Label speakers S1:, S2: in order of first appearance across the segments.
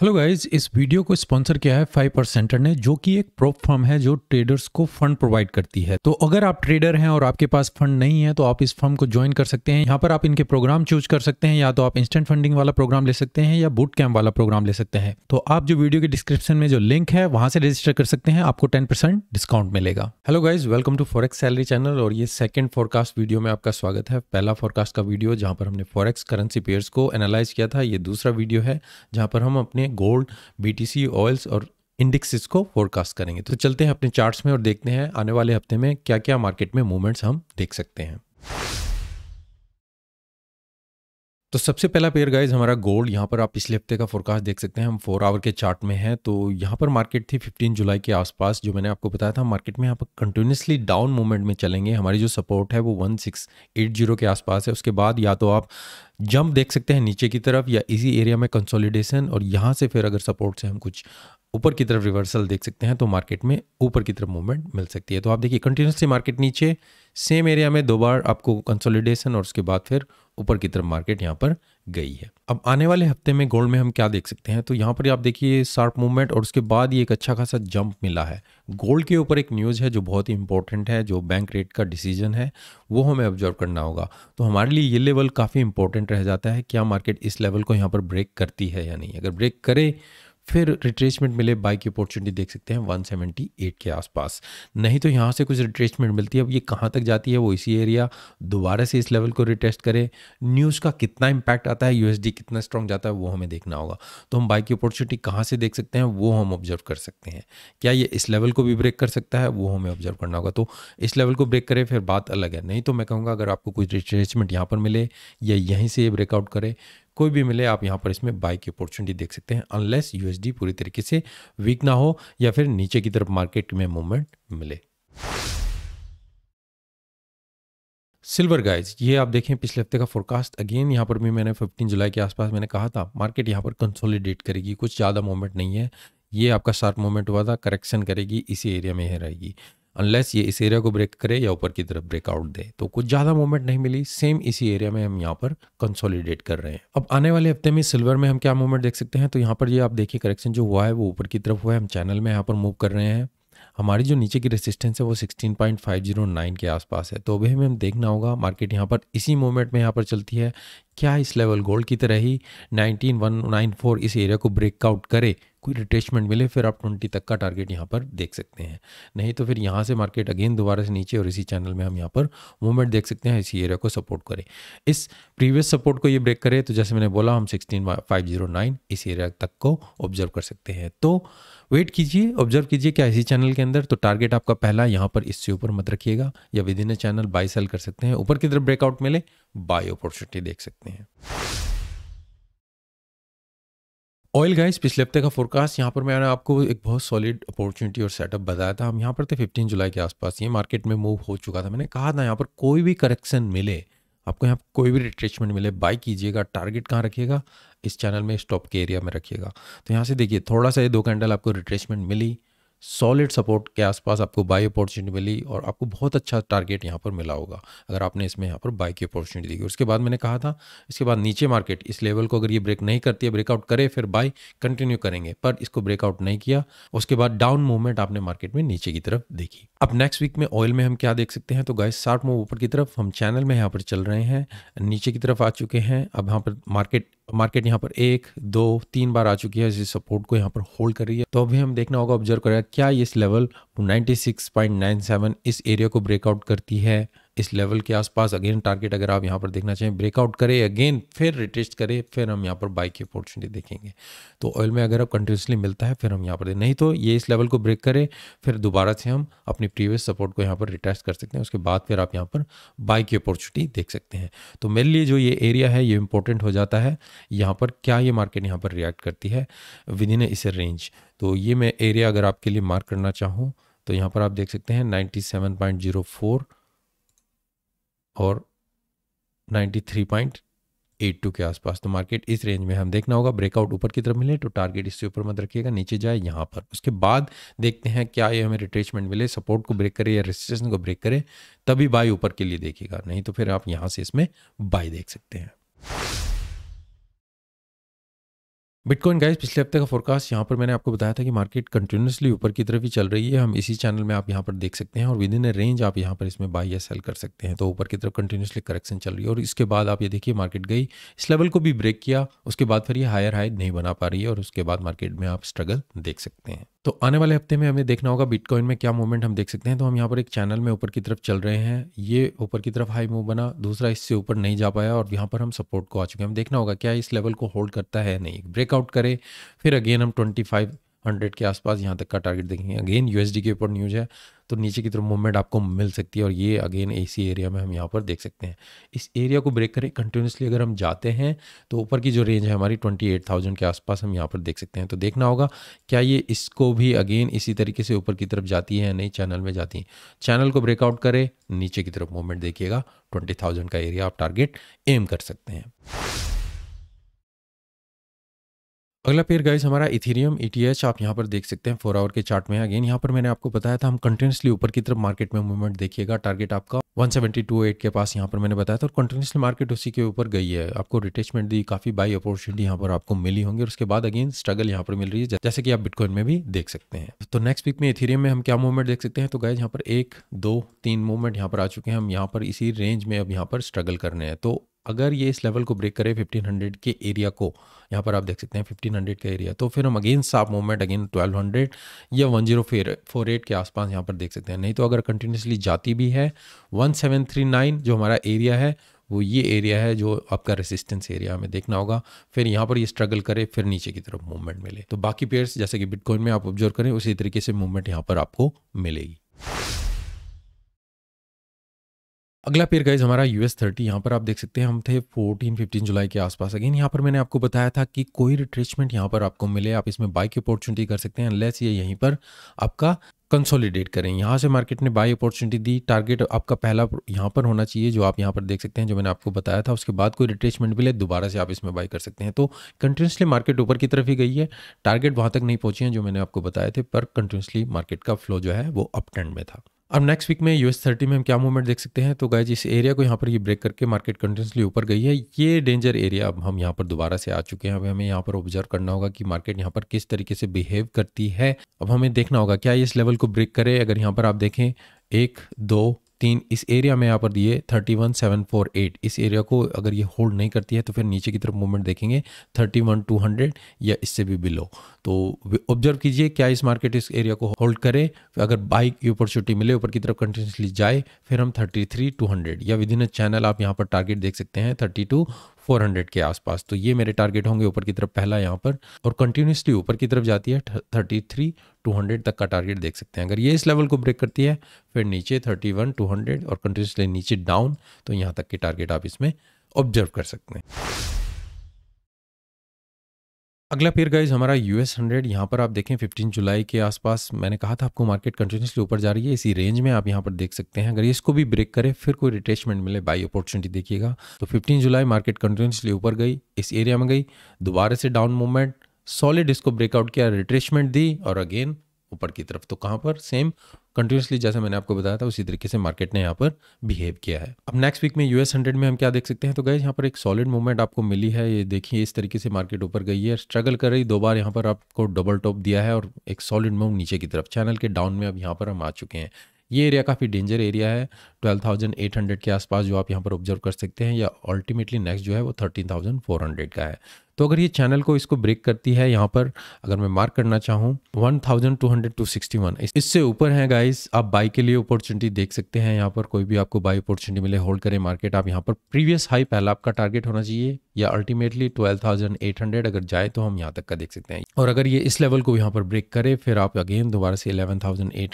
S1: hello guys इस video को sponsor किया है फाइव परसेंटर ने जो कि एक प्रोप फर्म है जो ट्रेडर्स को फंड प्रोवाइड करती है तो अगर आप ट्रेडर हैं और आपके पास फंड नहीं है तो आप इस फर्म को ज्वाइन कर सकते हैं यहाँ पर आप इनके प्रोग्राम चूज कर सकते हैं या तो आप इंस्टेंट फंडिंग वाला प्रोग्राम ले सकते हैं या बूट कैम्प वाला प्रोग्राम ले सकते हैं तो आप जो वीडियो के डिस्क्रिप्शन में जो लिंक है वहां से रजिस्टर कर सकते हैं आपको टेन डिस्काउंट मिलेगा hello guys welcome to forex salary channel और ये सेकंड फॉरकास्ट वीडियो में आपका स्वागत है पहला फॉरकास्ट का वीडियो जहां पर हमने फॉरेक्स करेंसी पेयर को एनालाइज किया था ये दूसरा वीडियो है जहाँ पर हम अपने में गोल्ड बीटीसी ऑयल्स और इंडेक्सेस को फोरकास्ट करेंगे तो चलते हैं अपने चार्ट्स में और देखते हैं आने वाले हफ्ते में क्या क्या मार्केट में मूवमेंट्स हम देख सकते हैं तो सबसे पहला पेयर गाइज हमारा गोल्ड यहाँ पर आप पिछले हफ्ते का फोरकास्ट देख सकते हैं हम फोर आवर के चार्ट में हैं तो यहाँ पर मार्केट थी 15 जुलाई के आसपास जो मैंने आपको बताया था मार्केट में यहाँ पर कंटिन्यूसली डाउन मूवमेंट में चलेंगे हमारी जो सपोर्ट है वो 1680 के आसपास है उसके बाद या तो आप जंप देख सकते हैं नीचे की तरफ या इसी एरिया में कंसोलिडेशन और यहाँ से फिर अगर सपोर्ट से हम कुछ ऊपर की तरफ रिवर्सल देख सकते हैं तो मार्केट में ऊपर की तरफ मूवमेंट मिल सकती है तो आप देखिए कंटिन्यूसली मार्केट नीचे सेम एरिया में दो बार आपको कंसोलिडेशन और उसके बाद फिर ऊपर की तरफ मार्केट यहाँ पर गई है अब आने वाले हफ्ते में गोल्ड में हम क्या देख सकते हैं तो यहाँ पर आप देखिए शार्प मूवमेंट और उसके बाद ये एक अच्छा खासा जंप मिला है गोल्ड के ऊपर एक न्यूज़ है जो बहुत ही इंपॉर्टेंट है जो बैंक रेट का डिसीजन है वो हमें ऑब्जर्व करना होगा तो हमारे लिए ये लेवल काफ़ी इंपॉर्टेंट रह जाता है क्या मार्केट इस लेवल को यहाँ पर ब्रेक करती है या नहीं अगर ब्रेक करे फिर रिट्रेचमेंट मिले बाई की अपॉर्चुनिटी देख सकते हैं 178 के आसपास नहीं तो यहाँ से कुछ रिट्रेचमेंट मिलती है अब ये कहाँ तक जाती है वो इसी एरिया दोबारा से इस लेवल को रिटेस्ट करें न्यूज़ का कितना इम्पैक्ट आता है यूएसडी कितना स्ट्रॉन्ग जाता है वो हमें देखना होगा तो हम बाई की अपॉर्चुनिटी कहाँ से देख सकते हैं वो हम ऑब्जर्व कर सकते हैं क्या ये इस लेवल को भी ब्रेक कर सकता है वो हमें ऑब्जर्व करना होगा तो इस लेवल को ब्रेक करें फिर बात अलग है नहीं तो मैं कहूँगा अगर आपको कुछ रिट्रेचमेंट यहाँ पर मिले या यहीं से ये ब्रेकआउट करे कोई भी मिले आप यहाँ पर इसमें बाई की अपॉर्चुनिटी देख सकते हैं अनलेस यूएसडी पूरी तरीके से वीक ना हो या फिर नीचे की तरफ मार्केट में मूवमेंट मिले सिल्वर गाइस ये आप देखें पिछले हफ्ते का फोरकास्ट अगेन यहाँ पर भी मैंने 15 जुलाई के आसपास मैंने कहा था मार्केट यहाँ पर कंसोलिडेट करेगी कुछ ज़्यादा मूवमेंट नहीं है ये आपका शार्प मूवमेंट हुआ था करेक्शन करेगी इसी एरिया में ही रहेगी अनलेस ये इस एरिया को ब्रेक करे या ऊपर की तरफ ब्रेकआउट दे तो कुछ ज़्यादा मूवमेंट नहीं मिली सेम इसी एरिया में हम यहाँ पर कंसोलिडेट कर रहे हैं अब आने वाले हफ्ते में सिल्वर में हम क्या मूवमेंट देख सकते हैं तो यहाँ पर ये आप देखिए करेक्शन जो हुआ है वो ऊपर की तरफ हुआ है हम चैनल में यहाँ पर मूव कर रहे हैं हमारी जो नीचे की रेसिस्टेंस है वो 16.509 के आसपास है तो अभी हमें देखना होगा मार्केट यहाँ पर इसी मोमेंट में यहाँ पर चलती है क्या इस लेवल गोल्ड की तरह ही 19194 इस एरिया को ब्रेकआउट करे कोई रिटेचमेंट मिले फिर आप ट्वेंटी तक का टारगेट यहाँ पर देख सकते हैं नहीं तो फिर यहाँ से मार्केट अगेन दोबारा से नीचे और इसी चैनल में हम यहाँ पर मूवमेंट देख सकते हैं इसी एरिया को सपोर्ट करें इस प्रीवियस सपोर्ट को ये ब्रेक करें तो जैसे मैंने बोला हम सिक्सटीन फाइव जीरो नाइन इस एरिया तक को ऑब्जर्व कर सकते हैं तो वेट कीजिए ऑब्जर्व कीजिए क्या इसी चैनल के अंदर तो टारगेट आपका पहला यहाँ पर इससे ऊपर मत रखिएगा या within a channel buy sell कर सकते हैं ऊपर की तरफ ब्रेकआउट मिले बाई अपॉर्चुनिटी देख सकते हैं ऑयल गाइस पिछले हफ्ते का फोरकास्ट यहाँ पर मैंने आपको एक बहुत सॉलिड अपॉर्चुनिटी और सेटअप बताया था हम यहाँ पर थे 15 जुलाई के आसपास ये मार्केट में मूव हो चुका था मैंने कहा था यहाँ पर कोई भी करेक्शन मिले आपको यहाँ कोई भी रिट्रेचमेंट मिले बाय कीजिएगा टारगेट कहाँ रखिएगा इस चैनल में स्टॉप के एरिया में रखिएगा तो यहाँ से देखिए थोड़ा सा ये दो कैंडल आपको रिट्रेचमेंट मिली सॉलिड सपोर्ट के आसपास आपको बाई अपॉर्चुनिटी मिली और आपको बहुत अच्छा टारगेट यहाँ पर मिला होगा अगर आपने इसमें यहाँ पर बाई की अपॉर्चुनिटी दी उसके बाद मैंने कहा था इसके बाद नीचे मार्केट इस लेवल को अगर ये ब्रेक नहीं करती है ब्रेकआउट करे फिर बाई कंटिन्यू करेंगे पर इसको ब्रेकआउट नहीं किया उसके बाद डाउन मूवमेंट आपने मार्केट में नीचे की तरफ देखी अब नेक्स्ट वीक में ऑयल में हम क्या देख सकते हैं तो गाय साठ मूव ऊपर की तरफ हम चैनल में यहाँ पर चल रहे हैं नीचे की तरफ आ चुके हैं अब यहाँ पर मार्केट मार्केट यहाँ पर एक दो तीन बार आ चुकी है इस सपोर्ट को यहाँ पर होल्ड कर रही है तो अभी हम देखना होगा ऑब्जर्व करेगा क्या इस लेवल 96.97 इस एरिया को ब्रेकआउट करती है इस लेवल के आसपास अगेन टारगेट अगर आप यहाँ पर देखना चाहें ब्रेकआउट करे अगेन फिर रिटेस्ट करे फिर हम यहाँ पर बाइक की अपॉर्चुनिटी देखेंगे तो ऑयल में अगर आप कंटिन्यूसली मिलता है फिर हम यहाँ पर नहीं तो ये इस लेवल को ब्रेक करें फिर दोबारा से हम अपनी प्रीवियस सपोर्ट को यहाँ पर रिटेस्ट कर सकते हैं उसके बाद फिर आप यहाँ पर बाइक की अपॉर्चुनिटी देख सकते हैं तो मेरे लिए जो ये एरिया है ये इंपॉर्टेंट हो जाता है यहाँ पर क्या ये मार्केट यहाँ पर रिएक्ट करती है विद इन इस रेंज तो ये मैं एरिया अगर आपके लिए मार्क करना चाहूँ तो यहाँ पर आप देख सकते हैं 97.04 और 93.82 के आसपास तो मार्केट इस रेंज में हम देखना होगा ब्रेकआउट ऊपर की तरफ मिले तो टारगेट इससे ऊपर मत रखिएगा नीचे जाए यहाँ पर उसके बाद देखते हैं क्या ये हमें रिट्रेचमेंट मिले सपोर्ट को ब्रेक करे या रजिस्ट्रेशन को ब्रेक करे तभी बाई ऊपर के लिए देखिएगा नहीं तो फिर आप यहाँ से इसमें बाई देख सकते हैं बिटकॉइन गाइस पिछले हफ्ते का फोरकास्ट यहाँ पर मैंने आपको बताया था कि मार्केट कंटिन्यूसली ऊपर की तरफ ही चल रही है हम इसी चैनल में आप यहाँ पर देख सकते हैं और विद इन ए रेंज आप यहाँ पर इसमें बाई या सेल कर सकते हैं तो ऊपर की तरफ कंटिन्यूसली करेक्शन चल रही है और इसके बाद आप ये देखिए मार्केट गई इस लेवल को भी ब्रेक किया उसके बाद फिर ये हायर हाई नहीं बना पा रही है और उसके बाद मार्केट में आप स्ट्रगल देख सकते हैं तो आने वाले हफ्ते में हमें देखना होगा बिटकॉइन में क्या मूवमेंट हम देख सकते हैं तो हम यहाँ पर एक चैनल में ऊपर की तरफ चल रहे हैं ये ऊपर की तरफ हाई मूव बना दूसरा इससे ऊपर नहीं जा पाया और यहाँ पर हम सपोर्ट को आ चुके हैं हम देखना होगा क्या इस लेवल को होल्ड करता है नहीं ब्रेकआउट करे फिर अगेन हम ट्वेंटी फाइव हंड्रेड के आसपास यहाँ तक का टारगेट देखेंगे अगेन यूएसडी के ऊपर न्यूज है तो नीचे की तरफ मूवमेंट आपको मिल सकती है और ये अगेन इसी एरिया में हम यहाँ पर देख सकते हैं इस एरिया को ब्रेक करें कंटिन्यूसली अगर हम जाते हैं तो ऊपर की जो रेंज है हमारी ट्वेंटी एट थाउजेंड के आसपास हम यहाँ पर देख सकते हैं तो देखना होगा क्या ये इसको भी अगेन इसी तरीके से ऊपर की तरफ जाती है नई चैनल में जाती है चैनल को ब्रेकआउट करें नीचे की तरफ मूवमेंट देखिएगा ट्वेंटी थाउजेंड का एरिया आप टारगेट एम कर सकते हैं अगला पेयर गाइस हमारा इथेरियम ईटीएच e आप यहाँ पर देख सकते हैं फोर आवर के चार्ट में अगेन यहाँ पर मैंने आपको बताया था हम कंटिन्यूसली ऊपर की तरफ मार्केट में मूवमेंट देखिएगा टारगेट आपका 172.8 के पास यहाँ पर मैंने बताया था और कंटिन्यूसली मार्केट उसी के ऊपर गई है आपको रिटेचमेंट दी काफी बाई अपॉर्चुनिटी यहाँ पर आपको मिली होंगी और उसके बाद अगेन स्ट्रगल यहाँ पर मिल रही है जैसे कि आप बिटकॉइन में भी देख सकते हैं तो नेक्स्ट वीक में इथेरियम में हम क्या मूवमेंट देख सकते हैं तो गाइज यहाँ पर एक दो तीन मूवमेंट यहाँ पर आ चुके हैं हम यहाँ पर इसी रेंज में अब यहाँ पर स्ट्रगल करने हैं तो अगर ये इस लेवल को ब्रेक करे 1500 के एरिया को यहाँ पर आप देख सकते हैं 1500 का एरिया तो फिर हम अगेन साफ मूवमेंट अगेन 1200 या वन जीरो फोर एट के आसपास यहाँ पर देख सकते हैं नहीं तो अगर कंटिन्यूसली जाती भी है 1739 जो हमारा एरिया है वो ये एरिया है जो आपका रेसिस्टेंस एरिया हमें देखना होगा फिर यहाँ पर ये स्ट्रगल करे फिर नीचे की तरफ मूवमेंट मिले तो बाकी पेयर्स जैसे कि बिटकॉइन में आप ऑब्जर्व करें उसी तरीके से मूवमेंट यहाँ पर आपको मिलेगी अगला पेयर गाइज हमारा यूएस थर्टी यहाँ पर आप देख सकते हैं हम थे फोर्टीन फिफ्टीन जुलाई के आसपास अगेन यहाँ पर मैंने आपको बताया था कि कोई रिट्रेचमेंट यहाँ पर आपको मिले आप इसमें बाई की अपॉर्चुनिटी कर सकते हैं लेस ये यहीं पर आपका कंसोलिडेट करें यहाँ से मार्केट ने बाई अपॉर्चुनिटी दी टारगेट आपका पहला यहाँ पर होना चाहिए जो आप यहाँ पर देख सकते हैं जो मैंने आपको बताया था उसके बाद कोई रिट्रेचमेंट मिले दोबारा से आप इसमें बाई कर सकते हैं तो कंटिन्यूसली मार्केट ऊपर की तरफ ही गई है टारगेट वहाँ तक नहीं पहुँची है जो मैंने आपको बताए थे पर कंटिन्यूसली मार्केट का फ्लो जो है वो अप ट्रेंड में था अब नेक्स्ट वीक में यूएस थर्टी में हम क्या मूवमेंट देख सकते हैं तो गाय इस एरिया को यहाँ पर ये ब्रेक करके मार्केट कंटिन्यूसली ऊपर गई है ये डेंजर एरिया अब हम यहाँ पर दोबारा से आ चुके हैं अब हमें यहाँ पर ऑब्जर्व करना होगा कि मार्केट यहाँ पर किस तरीके से बिहेव करती है अब हमें देखना होगा क्या इस लेवल को ब्रेक करे अगर यहाँ पर आप देखें एक दो तीन इस एरिया में यहाँ पर दिए thirty one seven four eight इस एरिया को अगर ये होल्ड नहीं करती है तो फिर नीचे की तरफ मूवमेंट देखेंगे थर्टी वन टू हंड्रेड या इससे भी बिलो तो ऑब्जर्व कीजिए क्या इस मार्केट इस एरिया को होल्ड करे अगर बाइक की अपॉर्चुनिटी मिले ऊपर की तरफ कंटिन्यूसली जाए फिर हम थर्टी थ्री टू हंड्रेड या विद इन अ चैनल आप यहाँ पर टारगेट देख सकते हैं थर्टी टू फोर हंड्रेड के आसपास तो ये मेरे टारगेट होंगे ऊपर की तरफ पहला यहाँ पर और कंटिन्यूसली ऊपर की तरफ जाती है थर्टी थ्री टू हंड्रेड तक का टारगेट देख सकते हैं अगर ये इस लेवल को ब्रेक करती है फिर नीचे थर्टी वन टू हंड्रेड और कंटिन्यूसली नीचे डाउन तो यहाँ तक के टारगेट आप इसमें ऑब्जर्व कर सकते हैं अगला पेयर गाइज हमारा यू एस हंड्रेड यहाँ पर आप देखें 15 जुलाई के आसपास मैंने कहा था आपको मार्केट कंटिन्यूसली ऊपर जा रही है इसी रेंज में आप यहाँ पर देख सकते हैं अगर इसको भी ब्रेक करे फिर कोई रिटेचमेंट मिले बाई अपॉर्चुनिटी देखिएगा तो 15 जुलाई मार्केट कंटिन्यूसली ऊपर गई इस एरिया में गई दोबारा से डाउन मूवमेंट सॉलिड इसको ब्रेकआउट किया रिट्रेचमेंट दी और अगेन ऊपर की तरफ तो कहाँ पर सेम कंटिन्यूसली जैसे मैंने आपको बताया था उसी तरीके से मार्केट ने यहाँ पर बिहेव किया है अब नेक्स्ट वीक में यूएस हंड्रेड में हम क्या देख सकते हैं तो गए यहाँ पर एक सॉलिड मूवमेंट आपको मिली है ये देखिए इस तरीके से मार्केट ऊपर गई है स्ट्रगल कर रही दो बार यहाँ पर आपको डबल टॉप दिया है और एक सॉलिड मूव नीचे की तरफ चैनल के डाउन में अब यहाँ पर हम आ चुके हैं ये एरिया काफ़ी डेंजर एरिया है 12,800 के आसपास जो आप यहाँ पर ऑब्जर्व कर सकते हैं या अल्टीमेटली नेक्स्ट जो है वो 13,400 का है तो अगर ये चैनल को इसको ब्रेक करती है यहाँ पर अगर मैं मार्क करना चाहूँ one thousand two hundred two sixty one इससे ऊपर है गाइस आप बाई के लिए अपॉर्चुनिटी देख सकते हैं यहाँ पर कोई भी आपको बाई अपॉर्चुनिटी मिले होल्ड करें मार्केट आप यहाँ पर प्रीवियस हाई पहला आपका टारगेट होना चाहिए या अल्टीमेटली हंड्रेड अगर जाए तो हम यहाँ तक का देख सकते हैं और अगर ये इस लेवल को यहाँ पर ब्रेक करे फिर आप अगेन दोबारा से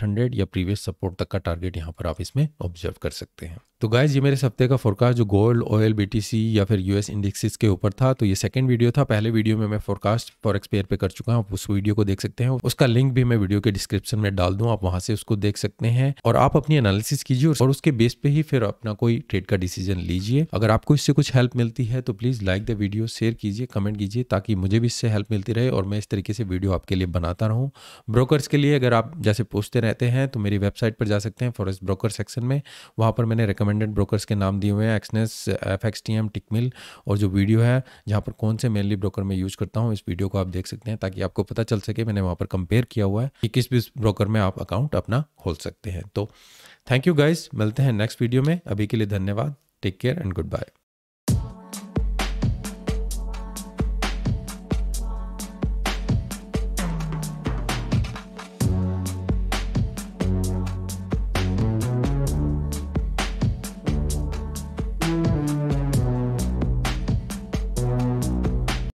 S1: हंड्रेड या प्रीवियस सपोर्ट तक का टारगेट यहाँ पर आप इसमें ऑब्जर्व कर सकते हैं तो गाइज ये मेरे हफ्ते का फोरकास्ट जो गोल्ड ऑयल बीटीसी या फिर यूएस इंडेक्सेस के ऊपर था तो ये सेकंड वीडियो था पहले वीडियो में मैं फोरकास्ट फॉरेक्स पेयर पे कर चुका हूँ आप उस वीडियो को देख सकते हैं उसका लिंक भी मैं वीडियो के डिस्क्रिप्शन में डाल दूँ आप वहां से उसको देख सकते हैं और आप अपनी एनालिसिस कीजिए और उसके बेस पे ही फिर अपना कोई ट्रेड का डिसीजन लीजिए अगर आपको इससे कुछ हेल्प मिलती है तो please like the video share कीजिए कमेंट कीजिए ताकि मुझे भी इससे हेल्प मिलती रहे और मैं इस तरीके से वीडियो आपके लिए बनाता रहूँ ब्रोकर्स के लिए अगर आप जैसे पूछते रहते हैं तो मेरी वेबसाइट पर जा सकते हैं फॉरेस्ट ब्रोकर सेक्शन में वहां पर मैंने रिकमेंड रिकमेंडेड ब्रोकर्स के नाम दिए हुए हैं Exness F X T M Tickmill और जो वीडियो है जहाँ पर कौन से मेनली ब्रोकर मैं यूज़ करता हूँ इस वीडियो को आप देख सकते हैं ताकि आपको पता चल सके मैंने वहाँ पर कंपेयर किया हुआ है कि किस भी ब्रोकर में आप अकाउंट अपना खोल सकते हैं तो थैंक यू गाइज मिलते हैं नेक्स्ट वीडियो में अभी के लिए धन्यवाद take care and good bye